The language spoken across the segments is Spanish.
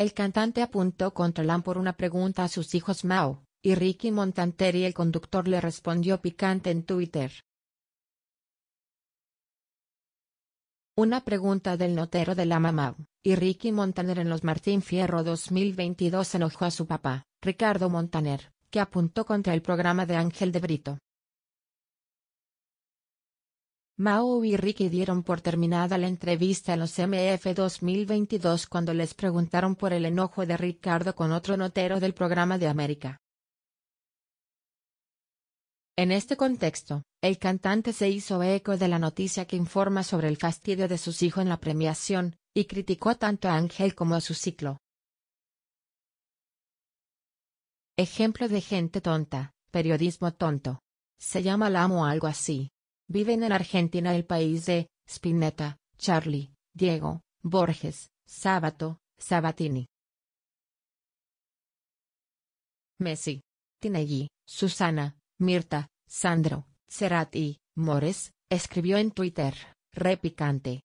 El cantante apuntó contra Lam por una pregunta a sus hijos Mao y Ricky y El conductor le respondió picante en Twitter. Una pregunta del notero de Lama Mao y Ricky Montaner en los Martín Fierro 2022 enojó a su papá, Ricardo Montaner, que apuntó contra el programa de Ángel de Brito. Mao y Ricky dieron por terminada la entrevista en los MF 2022 cuando les preguntaron por el enojo de Ricardo con otro notero del programa de América. En este contexto, el cantante se hizo eco de la noticia que informa sobre el fastidio de sus hijos en la premiación, y criticó tanto a Ángel como a su ciclo. Ejemplo de gente tonta, periodismo tonto. Se llama amo amo algo así. Viven en Argentina el país de Spinetta, Charlie, Diego, Borges, Sábato, Sabatini. Messi, Tinelli, Susana, Mirta, Sandro, Cerati, Mores, escribió en Twitter, repicante.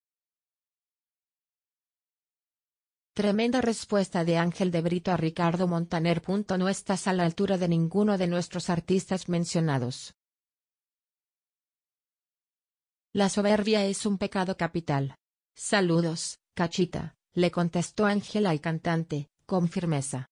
Tremenda respuesta de Ángel de Brito a Ricardo Montaner. No estás a la altura de ninguno de nuestros artistas mencionados. La soberbia es un pecado capital. Saludos, cachita, le contestó Ángela al cantante, con firmeza.